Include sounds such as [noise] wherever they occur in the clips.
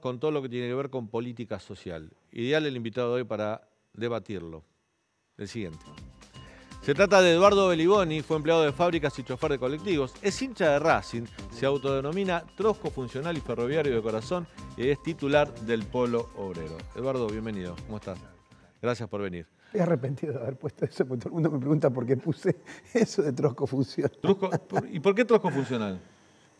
con todo lo que tiene que ver con política social. Ideal el invitado de hoy para debatirlo. El siguiente. Se trata de Eduardo Beliboni, fue empleado de fábricas y chofer de colectivos, es hincha de Racing, se autodenomina trosco funcional y ferroviario de corazón y es titular del Polo Obrero. Eduardo, bienvenido, ¿cómo estás? Gracias por venir. he arrepentido de haber puesto eso, porque todo el mundo me pregunta por qué puse [laughs] eso de trosco funcional. ¿Y por qué trosco funcional?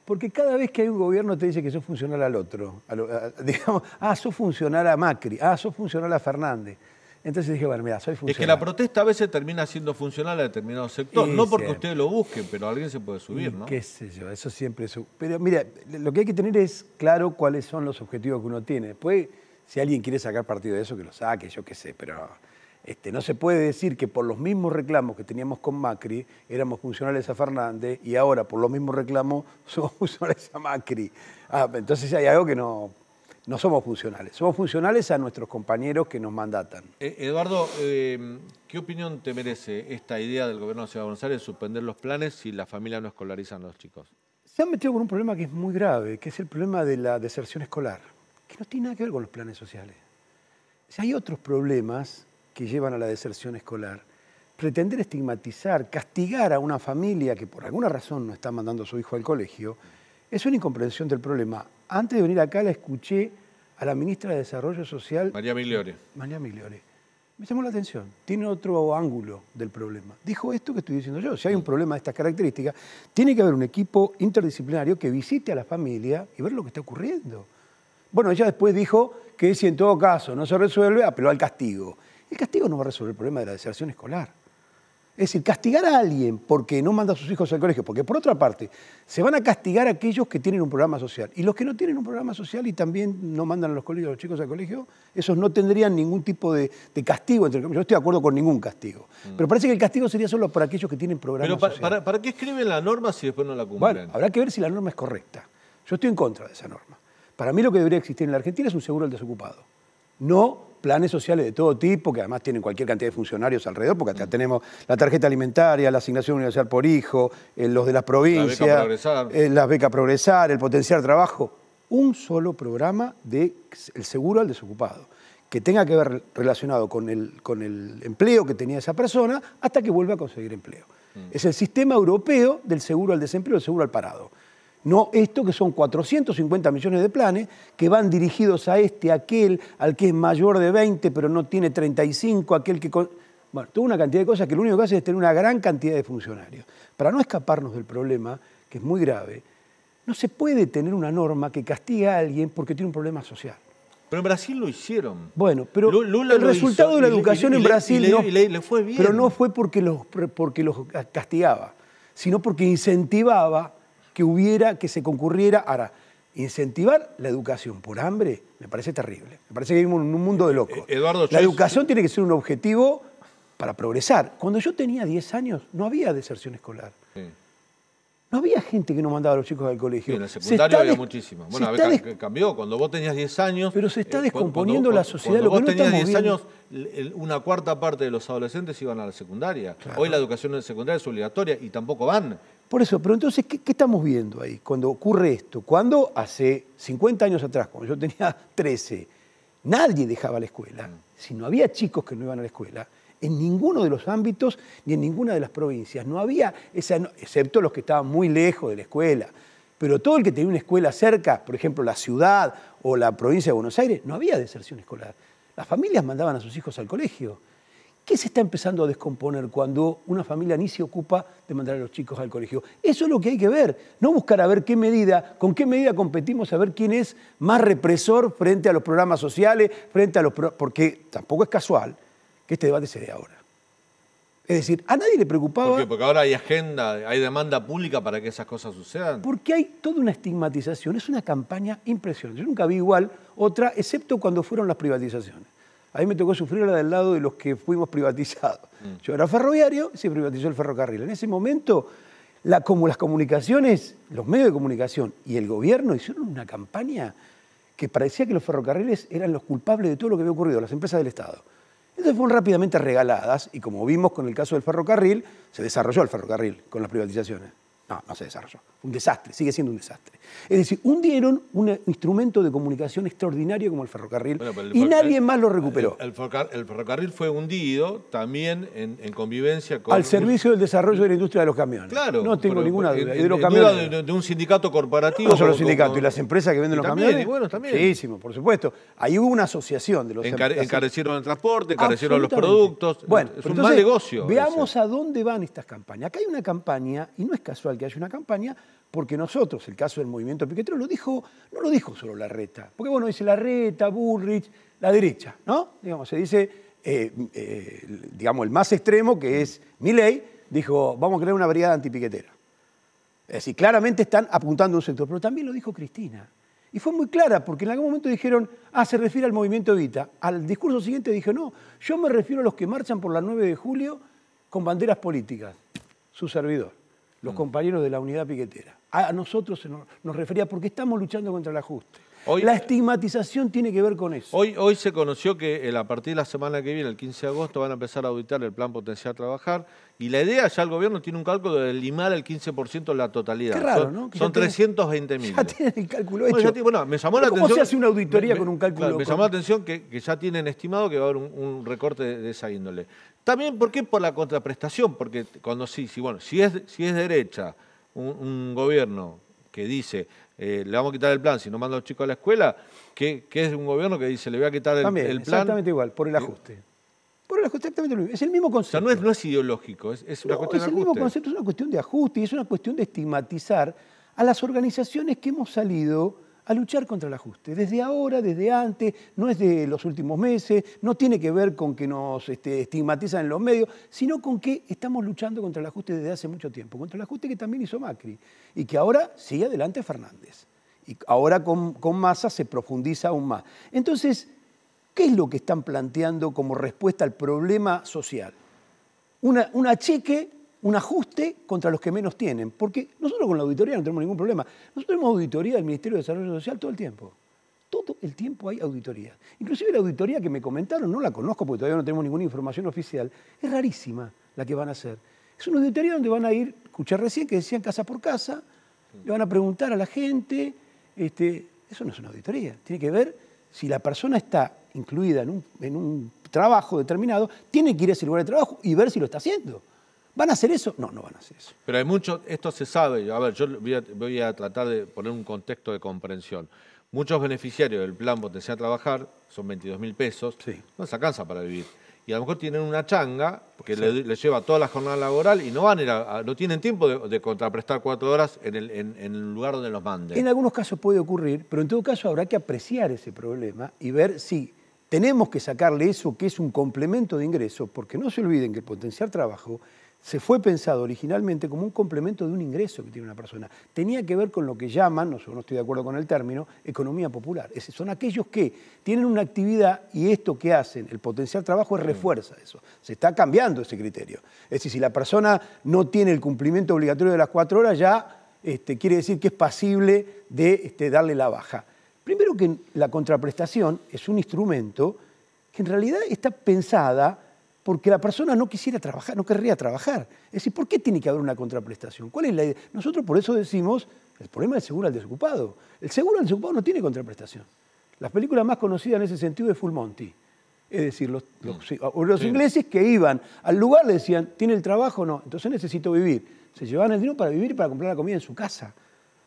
Porque cada vez que hay un gobierno te dice que eso funcional al otro. [laughs] digamos, ah, sos funcional a Macri, ah, eso funcional a Fernández. Entonces dije, bueno, mira, soy funcional. Es que la protesta a veces termina siendo funcional a determinado sector. no porque ustedes lo busquen, pero alguien se puede subir, ¿no? Qué sé yo, eso siempre es... Pero mira, lo que hay que tener es claro cuáles son los objetivos que uno tiene. Después, si alguien quiere sacar partido de eso, que lo saque, yo qué sé, pero... Este, no se puede decir que por los mismos reclamos que teníamos con Macri éramos funcionales a Fernández y ahora por los mismos reclamos [laughs] somos funcionales a Macri. Ah, entonces hay algo que no, no somos funcionales. Somos funcionales a nuestros compañeros que nos mandatan. Eh, Eduardo, eh, ¿qué opinión te merece esta idea del gobierno de Ciudad de Buenos de suspender los planes si la familia no escolarizan a los chicos? Se han metido con un problema que es muy grave, que es el problema de la deserción escolar, que no tiene nada que ver con los planes sociales. Si hay otros problemas que llevan a la deserción escolar. Pretender estigmatizar, castigar a una familia que por alguna razón no está mandando a su hijo al colegio, es una incomprensión del problema. Antes de venir acá la escuché a la ministra de Desarrollo Social... María Migliore. María Migliore. Me llamó la atención. Tiene otro ángulo del problema. Dijo esto que estoy diciendo yo. Si hay un mm. problema de estas características, tiene que haber un equipo interdisciplinario que visite a la familia y ver lo que está ocurriendo. Bueno, ella después dijo que si en todo caso no se resuelve, apeló al castigo. El castigo no va a resolver el problema de la deserción escolar. Es decir, castigar a alguien porque no manda a sus hijos al colegio, porque por otra parte, se van a castigar aquellos que tienen un programa social. Y los que no tienen un programa social y también no mandan a los, colegios, a los chicos al colegio, esos no tendrían ningún tipo de, castigo. yo estoy de acuerdo con ningún castigo. Mm. Pero parece que el castigo sería solo para aquellos que tienen programa Pero social. Para, ¿para qué escriben la norma si después no la cumplen? habrá que ver si la norma es correcta. Yo estoy en contra de esa norma. Para mí lo que debería existir en la Argentina es un seguro al desocupado. No planes sociales de todo tipo, que además tienen cualquier cantidad de funcionarios alrededor, porque acá tenemos la tarjeta alimentaria, la asignación universal por hijo, eh, los de las provincias, la progresar. Eh, las becas progresar, el potenciar trabajo. Un solo programa del el seguro al desocupado que tenga que ver relacionado con el, empleo que tenía esa persona hasta que vuelva a conseguir empleo. Mm. Es el sistema europeo del seguro al desempleo, el seguro al parado. No esto que son 450 millones de planes que van dirigidos a este, aquel, al que es mayor de 20 pero no tiene 35, aquel que... Bueno, toda una cantidad de cosas que lo único que hace es tener una gran cantidad de funcionarios. Para no escaparnos del problema, que es muy grave, no se puede tener una norma que castiga a alguien porque tiene un problema social. Pero en Brasil lo hicieron. Bueno, pero el resultado de la educación en Brasil fue bien. Pero no fue porque porque los castigaba, sino porque incentivaba que hubiera, que se concurriera. Ahora, incentivar la educación por hambre me parece terrible. Me parece que vivimos en un mundo de locos. la educación tiene que ser un objetivo para progresar. Cuando yo tenía 10 años no había deserción escolar. No había gente que no mandaba a los chicos al colegio. en el secundario había muchísima. Bueno, a ver, cambió. Cuando vos tenías 10 años. Pero se eh, está descomponiendo la sociedad. Cuando, lo 10 años, una cuarta parte de los adolescentes iban a la secundaria. Hoy la educación en secundaria es obligatoria y tampoco van. Por eso, pero entonces, ¿qué, estamos viendo ahí cuando ocurre esto? Cuando hace 50 años atrás, cuando yo tenía 13, [laughs] nadie dejaba la escuela. Mm. Si no había chicos que no iban a la escuela, en ninguno de los ámbitos ni en ninguna de las provincias. No había, esa, excepto los que estaban muy lejos de la escuela. Pero todo el que tenía una escuela cerca, por ejemplo, la ciudad o la provincia de Buenos Aires, no había deserción escolar. Las familias mandaban a sus hijos al colegio. ¿Qué se está empezando a descomponer cuando una familia ni se ocupa de mandar a los chicos al colegio? Eso es lo que hay que ver, no buscar a ver qué medida, con qué medida competimos, a ver quién es más represor frente a los programas sociales, frente a los porque tampoco es casual que este debate se dé ahora. Es decir, a nadie le preocupaba. Porque ahora hay agenda, hay demanda pública para que esas cosas sucedan. Porque hay toda una estigmatización, es una campaña impresionante. Yo nunca vi igual otra, excepto cuando fueron las privatizaciones a mí me tocó sufrir la del lado de los que fuimos privatizados. Mm. Yo era ferroviario, se privatizó el ferrocarril. En ese momento, como las comunicaciones, los medios de comunicación y el gobierno hicieron una campaña que parecía que los ferrocarriles eran los culpables de todo lo que había ocurrido, las empresas del Estado. Entonces fueron rápidamente regaladas y como vimos con el caso del ferrocarril, se desarrolló el ferrocarril con las privatizaciones. No, no se desarrolló. Un desastre, sigue siendo un desastre. Es decir, hundieron un eh, instrumento de comunicación extraordinario como el ferrocarril y nadie más lo recuperó. El, ferrocarril fue hundido también en, convivencia con... Al servicio del desarrollo de la industria de los camiones. Claro. No tengo ninguna duda. de, los camiones. De, un sindicato corporativo. No solo los sindicatos, y las empresas que venden los camiones. bueno, también. Muchísimo, por supuesto. Ahí hubo una asociación de los... sindicatos. Em-, encarecieron el transporte, encarecieron los productos. Bueno, es un mal negocio. Veamos a dónde van estas campañas. Acá hay una campaña, y no es casual que haya una campaña, porque nosotros, el caso del movimiento piquetero, lo dijo, no lo dijo solo la reta, porque bueno, dice la reta, Bullrich, la derecha, ¿no? Digamos, se dice, eh, eh, digamos, el más extremo, que es Milei, dijo, vamos a crear una brigada antipiquetera. Es decir, claramente están apuntando a un sector, pero también lo dijo Cristina. Y fue muy clara, porque en algún momento dijeron, ah, se refiere al movimiento Evita. Al discurso siguiente dije, no, yo me refiero a los que marchan por la 9 de julio con banderas políticas. Su servidor los mm. compañeros de la unidad piquetera. A nosotros nos refería porque estamos luchando contra el ajuste. la estigmatización tiene que ver con eso. Hoy, hoy se conoció que eh, a partir de la semana que viene, el 15 de agosto, van a empezar a auditar el plan potencial trabajar. Y la idea, ya el gobierno tiene un cálculo de limar el 15% de la totalidad. son, ¿no? 320 mil. Ya tienen el cálculo hecho. Bueno, me llamó la atención, hace una auditoría con un cálculo? me llamó la atención que, ya tienen estimado que va a haber un, recorte de, esa índole. También, ¿por qué? Por la contraprestación, porque cuando sí, si, bueno, si es, si es derecha un, gobierno que dice eh, le vamos a quitar el plan si no manda a los chicos a la escuela, que, es un gobierno que dice le voy a quitar el, También, plan. Exactamente igual, por el ajuste. Por el ajuste, exactamente mismo. Es el mismo concepto. O sea, no es, ideológico, es, una cuestión de ajuste. Es el mismo concepto, es una cuestión de ajuste y es una cuestión de estigmatizar a las organizaciones que hemos salido a luchar contra el ajuste. Desde ahora, desde antes, no es de los últimos meses, no tiene que ver con que nos este, estigmatizan en los medios, sino con que estamos luchando contra el ajuste desde hace mucho tiempo, contra el ajuste que también hizo Macri y que ahora sigue adelante Fernández. Y ahora con, con masa se profundiza aún más. Entonces, ¿qué es lo que están planteando como respuesta al problema social? Una, una cheque un ajuste contra los que menos tienen. Porque nosotros con la auditoría no tenemos ningún problema. Nosotros tenemos auditoría del Ministerio de Desarrollo Social todo el tiempo. Todo el tiempo hay auditoría. Inclusive la auditoría que me comentaron, no la conozco porque todavía no tenemos ninguna información oficial, es rarísima la que van a hacer. Es una auditoría donde van a ir, escuché recién que decían casa por casa, le van a preguntar a la gente, este, eso no es una auditoría, tiene que ver si la persona está incluida en un, en un trabajo determinado, tiene que ir a ese lugar de trabajo y ver si lo está haciendo. ¿Van a hacer eso? No, no van a hacer eso. Pero hay muchos... esto se sabe, a ver, yo voy a, tratar de poner un contexto de comprensión. Muchos beneficiarios del plan Potencial Trabajar, son 22 mil pesos, sí. no se alcanza para vivir. Y a lo mejor tienen una changa que les lleva toda la jornada laboral y no van a ir no tienen tiempo de, contraprestar cuatro horas en el, lugar donde los manden. En algunos casos puede ocurrir, pero en todo caso habrá que apreciar ese problema y ver si tenemos que sacarle eso que es un complemento de ingreso, porque no se olviden que el potencial trabajo se fue pensado originalmente como un complemento de un ingreso que tiene una persona. Tenía que ver con lo que llaman, no, estoy de acuerdo con el término, economía popular. son aquellos que tienen una actividad y esto que hacen, el potencial trabajo, refuerza eso. Se está cambiando ese criterio. Es decir, si la persona no tiene el cumplimiento obligatorio de las cuatro horas, ya este, quiere decir que es pasible de este, darle la baja. Primero que la contraprestación es un instrumento que en realidad está pensada porque la persona no quisiera trabajar, no querría trabajar. Es decir, ¿por qué tiene que haber una contraprestación? ¿Cuál es la idea? Nosotros por eso decimos, el problema del seguro al desocupado. El seguro al desocupado no tiene contraprestación. Las películas más conocida en ese sentido es Full Monty. Es decir, los, mm. ingleses que iban al lugar le decían, ¿tiene el trabajo o no? Entonces necesito vivir. Se llevaban el dinero para vivir y para comprar la comida en su casa.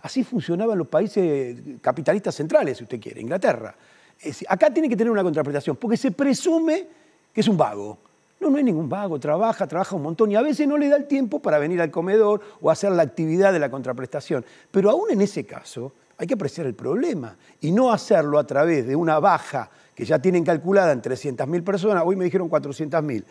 Así funcionaban los países capitalistas centrales, si usted quiere, Inglaterra. Es acá tiene que tener una contraprestación, porque se presume que es un vago. No, no hay ningún vago, trabaja, trabaja un montón y a veces no le da el tiempo para venir al comedor o hacer la actividad de la contraprestación. Pero aún en ese caso hay que apreciar el problema y no hacerlo a través de una baja que ya tienen calculada en 300.000 personas, hoy me dijeron 400.000.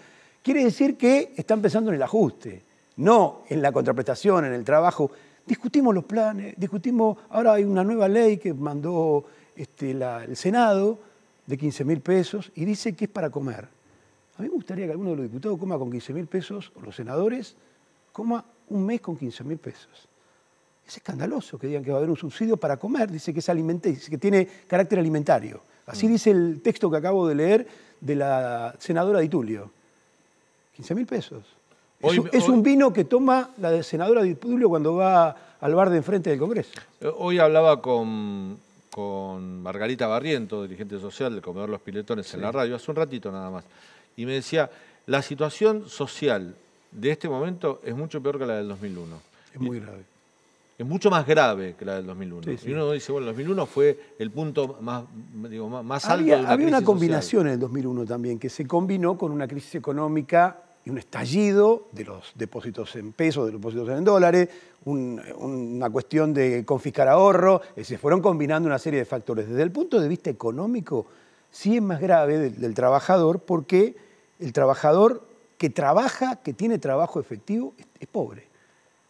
Quiere decir que están pensando en el ajuste, no en la contraprestación, en el trabajo. Discutimos los planes, discutimos, ahora hay una nueva ley que mandó este, el Senado de 15.000 pesos y dice que es para comer. A mí me gustaría que alguno de los diputados coma con 15 mil pesos, o los senadores, coma un mes con 15 mil pesos. Es escandaloso que digan que va a haber un subsidio para comer, dice que es dice que tiene carácter alimentario. Así mm. dice el texto que acabo de leer de la senadora de Tulio. 15 mil pesos. es, un, vino que toma la senadora de Tulio cuando va al bar de enfrente del Congreso. Eh, hoy hablaba con, con Margarita Barriento, dirigente social del Comedor Los Piletones, en la radio, hace un ratito nada más y me decía, la situación social de este momento es mucho peor que la del 2001. Es muy grave. Es mucho más grave que la del 2001. Y uno dice, bueno, el 2001 fue el punto más, digo, más alto había, de la Había una combinación en el 2001 también, que se combinó con una crisis económica y un estallido de los depósitos en pesos, de los depósitos en dólares, una cuestión de confiscar ahorro. Se fueron combinando una serie de factores. Desde el punto de vista económico, sí es más grave del trabajador porque el trabajador que trabaja, que tiene trabajo efectivo, es, pobre.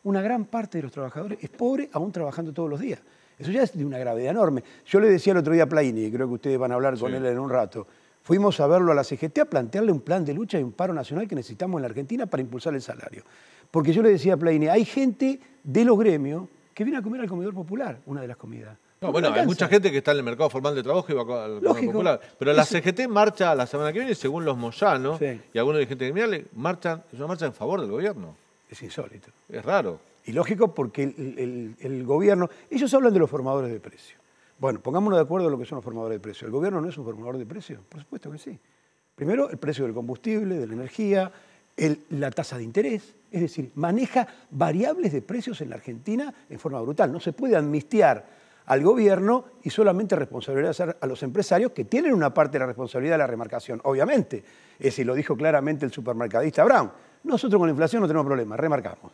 Una gran parte de los trabajadores es pobre aún trabajando todos los días. Eso ya es de una gravedad enorme. Yo le decía el otro día a Plaini, y creo que ustedes van a hablar con él en un rato, fuimos a verlo a la CGT a plantearle un plan de lucha y un paro nacional que necesitamos en la Argentina para impulsar el salario. Porque yo le decía a Plaini, hay gente de los gremios que viene a comer al comedor popular, una de las comidas bueno, hay mucha gente que está en el mercado formal de trabajo y va al Lógico. popular. Pero la CGT marcha la semana que viene, según los Moyano y algunos de dirigentes gremiales, marchan, es una marcha en favor del gobierno. Es insólito. Es raro. Y lógico porque el, gobierno, ellos hablan de los formadores de precio. Bueno, pongámonos de acuerdo en lo que son los formadores de precio. ¿El gobierno no es un formador de precio? Por supuesto que sí. Primero, el precio del combustible, de la energía, la tasa de interés. Es decir, maneja variables de precios en la Argentina en forma brutal. No se puede amnistiar al gobierno y solamente responsabilidad a los empresarios que tienen una parte de la responsabilidad de la remarcación, obviamente. Ese lo dijo claramente el supermercadista Brown. Nosotros con la inflación no tenemos problema, remarcamos.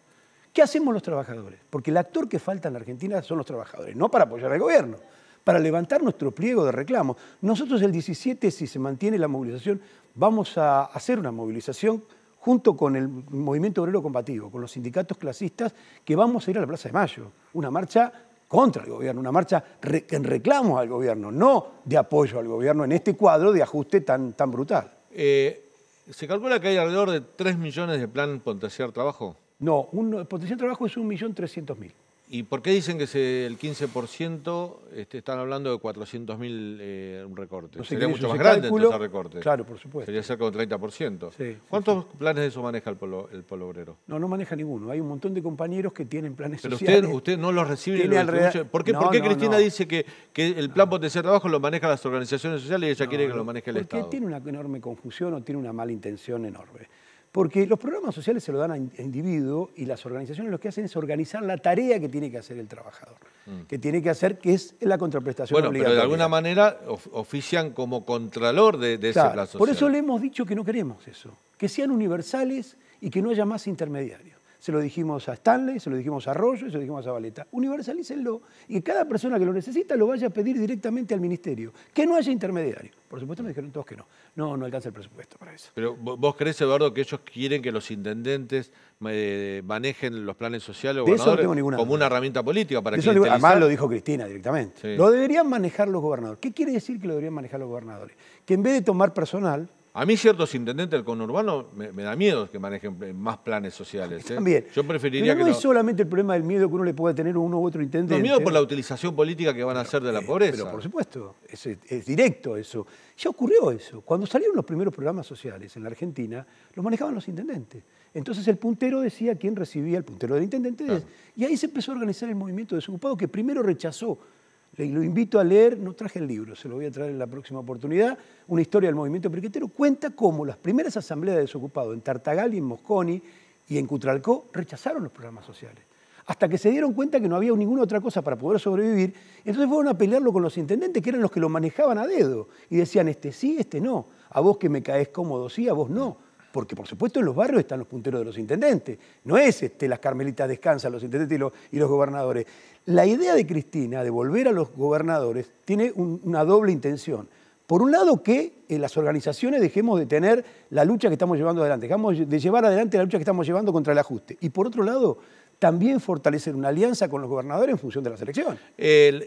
¿Qué hacemos los trabajadores? Porque el actor que falta en la Argentina son los trabajadores, no para apoyar al gobierno, para levantar nuestro pliego de reclamo. Nosotros el 17, si se mantiene la movilización, vamos a hacer una movilización junto con el movimiento obrero combativo, con los sindicatos clasistas, que vamos a ir a la Plaza de Mayo. Una marcha contra el gobierno, una marcha en reclamo al gobierno, no de apoyo al gobierno en este cuadro de ajuste tan, tan brutal. Eh, ¿Se calcula que hay alrededor de 3 millones de plan potencial Trabajo? No, un, potencial Trabajo es 1.300.000. ¿Y por qué dicen que el 15% este, están hablando de 400.000 eh, recortes? Sería mucho más grande cálculo, entonces recorte. Claro, por supuesto. Sería cerca del 30%. ¿Cuántos planes de eso maneja el polo, obrero? No, no maneja ninguno. Hay un montón de compañeros que tienen planes sociales. Pero usted, no los recibe ¿Por qué, Cristina dice que, el plan potencial de trabajo lo maneja las organizaciones sociales y ella quiere que lo maneje el Estado? Porque tiene una enorme confusión o tiene una mala intención enorme. Porque los programas sociales se lo dan a individuo y las organizaciones lo que hacen es organizar la tarea que tiene que hacer el trabajador, mm. que tiene que hacer, que es la contraprestación bueno, Pero de alguna manera ofician como contralor de, ese plazo. Por eso le hemos dicho que no queremos eso, que sean universales y que no haya más intermediarios se lo dijimos a Stanley, se lo dijimos a Arroyo y se lo dijimos a Valeta. Universalícenlo y cada persona que lo necesita lo vaya a pedir directamente al ministerio. Que no haya intermediario. Por supuesto me dijeron todos que no. No, no alcanza el presupuesto para eso. Pero vos crees, Eduardo, que ellos quieren que los intendentes eh, manejen los planes sociales o como una herramienta política para que Además lo dijo Cristina directamente. Lo deberían manejar los gobernadores. ¿Qué quiere decir que lo deberían manejar los gobernadores? Que en vez de tomar personal, a mí ciertos intendentes del conurbano me, da miedo que manejen más planes sociales. ¿eh? También. Yo preferiría Pero no es solamente el problema del miedo que uno le pueda tener a uno u otro intendente. El miedo por ¿eh? la utilización política que van a hacer de la eh, pobreza. Pero por supuesto, es, directo eso. Ya ocurrió eso. Cuando salieron los primeros programas sociales en la Argentina, los manejaban los intendentes. Entonces el puntero decía quién recibía, el puntero del intendente. Y ahí se empezó a organizar el movimiento desocupado que primero rechazó lo invito a leer, no traje el libro, se lo voy a traer en la próxima oportunidad, una historia del movimiento periquetero, cuenta cómo las primeras asambleas de desocupados en Tartagal y en Mosconi y en Cutralcó rechazaron los programas sociales, hasta que se dieron cuenta que no había ninguna otra cosa para poder sobrevivir, entonces fueron a pelearlo con los intendentes, que eran los que lo manejaban a dedo, y decían, este sí, este no, a vos que me caes cómodo, sí, a vos no porque por supuesto en los barrios están los punteros de los intendentes, no es este, las carmelitas descansan los intendentes y los, gobernadores. La idea de Cristina de volver a los gobernadores tiene una doble intención. Por un lado, que eh, las organizaciones dejemos de tener la lucha que estamos llevando adelante, dejamos de llevar adelante la lucha que estamos llevando contra el ajuste. Y por otro lado, también fortalecer una alianza con los gobernadores en función de las elecciones.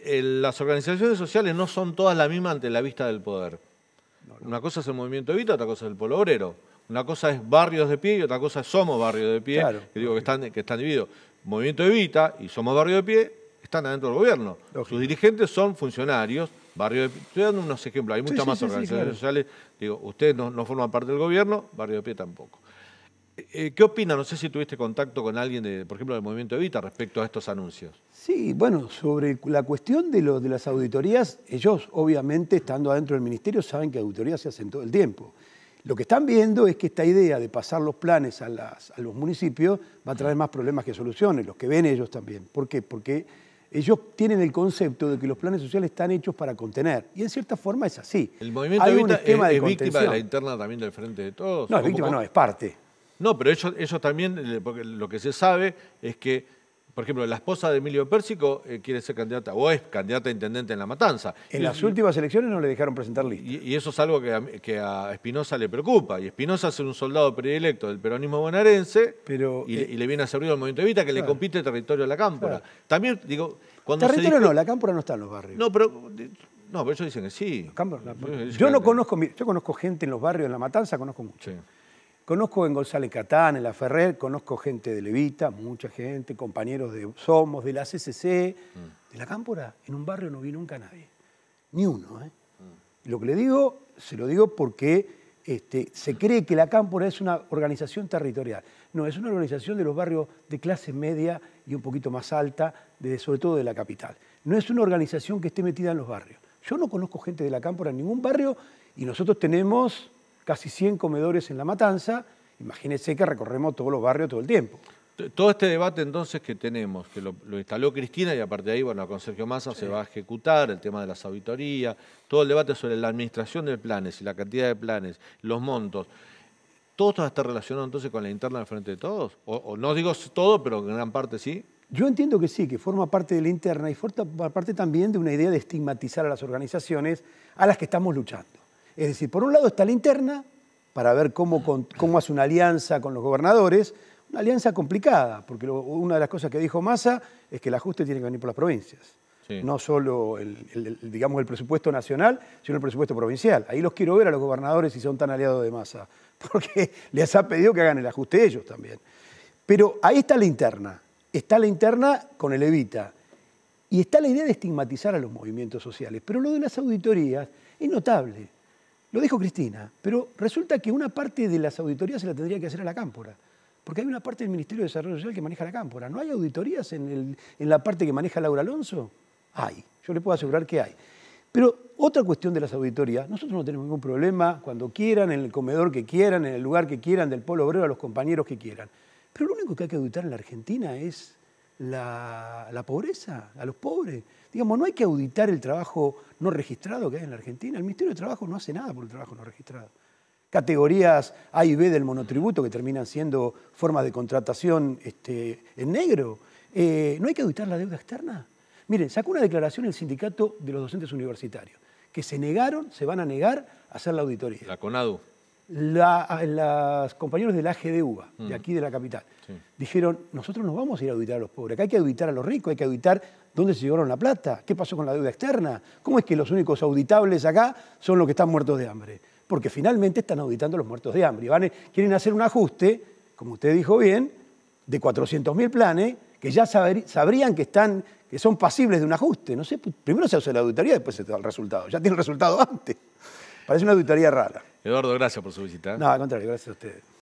las organizaciones sociales no son todas las mismas ante la vista del poder. Una cosa es el movimiento Evita, otra cosa es el Polo Obrero. Una cosa es barrios de pie y otra cosa es somos barrios de pie, que digo que están, que están divididos. Movimiento Evita y somos barrio de pie están adentro del gobierno. Sus dirigentes son funcionarios, barrio de pie. Estoy dando unos ejemplos, hay muchas más organizaciones sociales. Digo, ustedes no, forman parte del gobierno, barrio de pie tampoco. Eh, eh, ¿Qué opina? No sé si tuviste contacto con alguien, de, por ejemplo, del movimiento Evita respecto a estos anuncios. Sí, bueno, sobre la cuestión de, de las auditorías, ellos obviamente estando adentro del ministerio saben que auditorías se hacen todo el tiempo. Lo que están viendo es que esta idea de pasar los planes a, los municipios va a traer más problemas que soluciones, los que ven ellos también. ¿Por qué? Porque ellos tienen el concepto de que los planes sociales están hechos para contener. Y en cierta forma es así. ¿El movimiento Hay un esquema es, de víctima de la interna también del Frente de Todos? No, es víctima, no, es parte. No, pero ellos, ellos también, eh, porque lo que se sabe es que por ejemplo, la esposa de Emilio Pérsico eh, quiere ser candidata o es candidata a intendente en La Matanza. En las últimas elecciones no le dejaron presentar lista. Y, eso es algo que a, Espinosa le preocupa. Y Espinosa es un soldado predilecto del peronismo bonaerense eh, y, le viene a servir al movimiento Evita que le compite territorio a la Cámpora. También, digo, Territorio no, la Cámpora no está en los barrios. No, pero. No, pero ellos dicen que sí. yo no conozco, yo conozco gente en los barrios, de La Matanza, conozco mucho. Conozco en González Catán, en La Ferrer, conozco gente de Levita, mucha gente, compañeros de Somos, de la CCC, mm. de la Cámpora. En un barrio no vi nunca nadie, ni uno. ¿eh? Mm. Lo que le digo, se lo digo porque este, se cree que la Cámpora es una organización territorial. No, es una organización de los barrios de clase media y un poquito más alta, de, sobre todo de la capital. No es una organización que esté metida en los barrios. Yo no conozco gente de la Cámpora en ningún barrio y nosotros tenemos casi 100 comedores en La Matanza, imagínense que recorremos todos los barrios todo el tiempo. Todo este debate entonces que tenemos, que lo, instaló Cristina y a partir de ahí, bueno, con Sergio Massa se va a ejecutar el tema de las auditorías, todo el debate sobre la administración de planes y la cantidad de planes, los montos. ¿Todo esto está relacionado entonces con la interna del Frente de Todos? O, o, no digo todo, pero en gran parte sí. Yo entiendo que sí, que forma parte de la interna y forma parte también de una idea de estigmatizar a las organizaciones a las que estamos luchando. Es decir, por un lado está la interna, para ver cómo, hace una alianza con los gobernadores, una alianza complicada, porque una de las cosas que dijo Massa es que el ajuste tiene que venir por las provincias. No solo el, digamos, el presupuesto nacional, sino el presupuesto provincial. Ahí los quiero ver a los gobernadores si son tan aliados de Massa, [laughs] porque les ha pedido que hagan el ajuste ellos también. Pero ahí está la interna. Está la interna con el Evita. Y está la idea de estigmatizar a los movimientos sociales. Pero lo de las auditorías es notable. Lo dijo Cristina, pero resulta que una parte de las auditorías se la tendría que hacer a la cámpora, porque hay una parte del Ministerio de Desarrollo Social que maneja la cámpora. ¿No hay auditorías en, la parte que maneja Laura Alonso? Hay, yo le puedo asegurar que hay. Pero otra cuestión de las auditorías, nosotros no tenemos ningún problema cuando quieran, en el comedor que quieran, en el lugar que quieran, del pueblo obrero a los compañeros que quieran. Pero lo único que hay que auditar en la Argentina es la, la pobreza, a los pobres. Digamos, no hay que auditar el trabajo no registrado que hay en la Argentina. El Ministerio de Trabajo no hace nada por el trabajo no registrado. Categorías A y B del monotributo que terminan siendo formas de contratación este, en negro. Eh, ¿No hay que auditar la deuda externa? Miren, sacó una declaración el sindicato de los docentes universitarios, que se negaron, se van a negar a hacer la auditoría. La CONADU la, las compañeros de la de de mm. aquí de la capital, dijeron, nosotros no vamos a ir a auditar a los pobres, acá hay que auditar a los ricos, hay que auditar dónde se llevaron la plata, qué pasó con la deuda externa, cómo es que los únicos auditables acá son los que están muertos de hambre. Porque finalmente están auditando los muertos de hambre. Y van, quieren hacer un ajuste, como usted dijo bien, de 400.000 planes que ya sabrían que, están, que son pasibles de un ajuste. No sé, primero se hace la auditoría, después se da el resultado. Ya tiene el resultado antes. Parece una auditoría rara. Eduardo, gracias por su visita. No, al contrario, gracias a ustedes.